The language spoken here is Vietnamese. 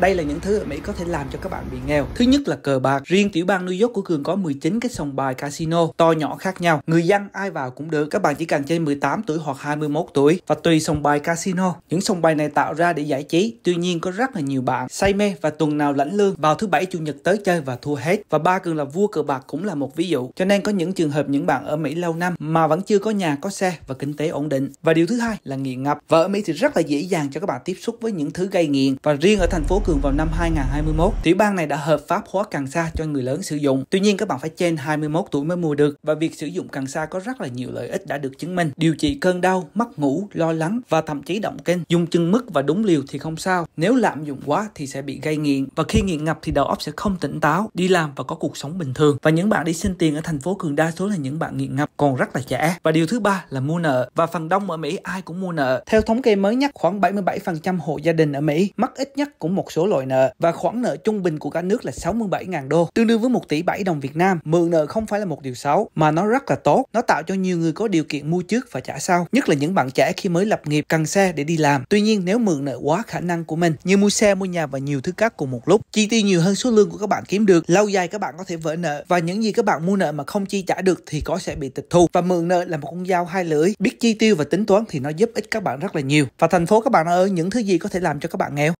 Đây là những thứ ở Mỹ có thể làm cho các bạn bị nghèo. Thứ nhất là cờ bạc. Riêng tiểu bang New York của Cường có 19 cái sòng bài casino to nhỏ khác nhau. Người dân ai vào cũng được. Các bạn chỉ cần chơi 18 tuổi hoặc 21 tuổi và tùy sòng bài casino. Những sòng bài này tạo ra để giải trí. Tuy nhiên có rất là nhiều bạn say mê và tuần nào lãnh lương vào thứ bảy chủ nhật tới chơi và thua hết. Và ba Cường là vua cờ bạc cũng là một ví dụ. Cho nên có những trường hợp những bạn ở Mỹ lâu năm mà vẫn chưa có nhà, có xe và kinh tế ổn định. Và điều thứ hai là nghiện ngập. Và ở Mỹ thì rất là dễ dàng cho các bạn tiếp xúc với những thứ gây nghiện và riêng ở thành phố Cường cường vào năm 2021, tiểu bang này đã hợp pháp hóa cần sa cho người lớn sử dụng. Tuy nhiên các bạn phải trên 21 tuổi mới mua được và việc sử dụng cần sa có rất là nhiều lợi ích đã được chứng minh. Điều trị cơn đau, mất ngủ, lo lắng và thậm chí động kinh. Dùng chừng mức và đúng liều thì không sao. Nếu lạm dụng quá thì sẽ bị gây nghiện và khi nghiện ngập thì đầu óc sẽ không tỉnh táo, đi làm và có cuộc sống bình thường. Và những bạn đi xin tiền ở thành phố cường đa số là những bạn nghiện ngập còn rất là trẻ. Và điều thứ ba là mua nợ và phần đông ở Mỹ ai cũng mua nợ. Theo thống kê mới nhất, khoảng 77% hộ gia đình ở Mỹ mắc ít nhất cũng một số số loại nợ và khoản nợ trung bình của cả nước là 67.000 đô, tương đương với 1 tỷ 7 đồng Việt Nam. Mượn nợ không phải là một điều xấu mà nó rất là tốt. Nó tạo cho nhiều người có điều kiện mua trước và trả sau, nhất là những bạn trẻ khi mới lập nghiệp cần xe để đi làm. Tuy nhiên nếu mượn nợ quá khả năng của mình như mua xe, mua nhà và nhiều thứ khác cùng một lúc, chi tiêu nhiều hơn số lương của các bạn kiếm được, lâu dài các bạn có thể vỡ nợ và những gì các bạn mua nợ mà không chi trả được thì có sẽ bị tịch thu. Và mượn nợ là một con dao hai lưỡi, biết chi tiêu và tính toán thì nó giúp ích các bạn rất là nhiều. Và thành phố các bạn ơi, những thứ gì có thể làm cho các bạn nghèo?